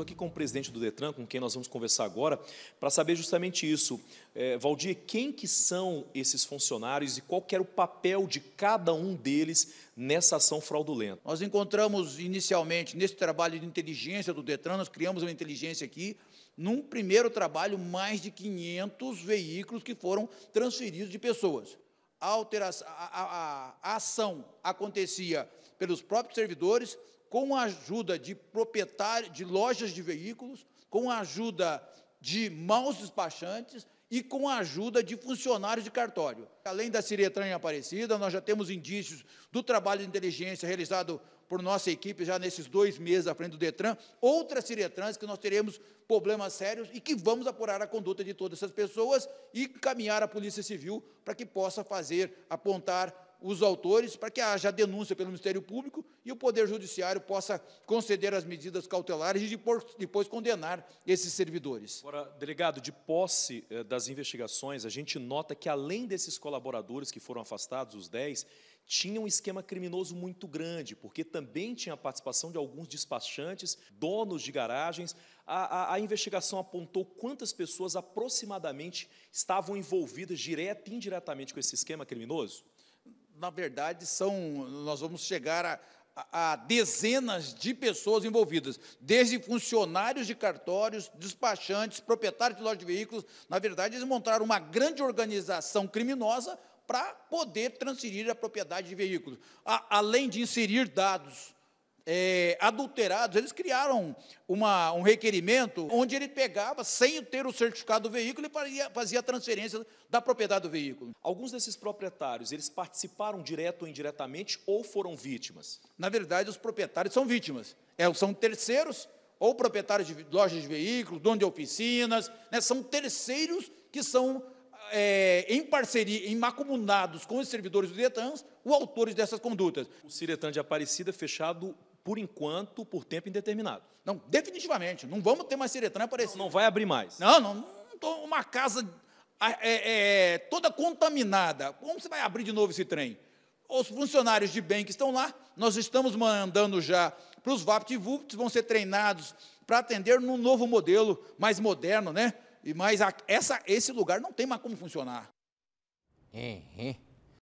Estou aqui com o presidente do Detran, com quem nós vamos conversar agora, para saber justamente isso. É, Valdir, quem que são esses funcionários e qual era o papel de cada um deles nessa ação fraudulenta? Nós encontramos inicialmente nesse trabalho de inteligência do Detran, nós criamos uma inteligência aqui, num primeiro trabalho, mais de 500 veículos que foram transferidos de pessoas. A, alteração, a, a, a ação acontecia pelos próprios servidores, com a ajuda de proprietários, de lojas de veículos, com a ajuda de maus despachantes e com a ajuda de funcionários de cartório. Além da Ciretran em Aparecida, nós já temos indícios do trabalho de inteligência realizado por nossa equipe já nesses dois meses à frente do Detran, outras Ciretrans que nós teremos problemas sérios e que vamos apurar a conduta de todas essas pessoas e encaminhar a Polícia Civil para que possa fazer, apontar os autores para que haja denúncia pelo Ministério Público e o Poder Judiciário possa conceder as medidas cautelares e depois, condenar esses servidores. Agora, delegado, de posse eh, das investigações, a gente nota que além desses colaboradores que foram afastados, os 10, tinha um esquema criminoso muito grande, porque também tinha a participação de alguns despachantes, donos de garagens. A, a, a, investigação apontou quantas pessoas aproximadamente estavam envolvidas, direta e indiretamente, com esse esquema criminoso? na verdade, são, nós vamos chegar a, a dezenas de pessoas envolvidas, desde funcionários de cartórios, despachantes, proprietários de lojas de veículos. Na verdade, eles montaram uma grande organização criminosa para poder transferir a propriedade de veículos, a, além de inserir dados é, adulterados, eles criaram uma, um requerimento onde ele pegava, sem ter o certificado do veículo, e fazia, a transferência da propriedade do veículo. Alguns desses proprietários, eles participaram direto ou indiretamente ou foram vítimas? Na verdade, os proprietários são vítimas. É, são terceiros ou proprietários de lojas de veículos, dono de oficinas, né, são terceiros que são é, em parceria, em macumunados com os servidores do Detran, os autores dessas condutas. O Ciretan de Aparecida fechado por enquanto, por tempo indeterminado. Não, definitivamente. Não vamos ter mais Seretran aparecendo. Não, não vai abrir mais. Não, não. não tô uma casa é, é, toda contaminada. Como você vai abrir de novo esse trem? Os funcionários de bem que estão lá, nós estamos mandando já para os VaptVupt, vão ser treinados para atender num novo modelo, mais moderno, né? E mais a, essa, esse lugar não tem mais como funcionar. Uhum.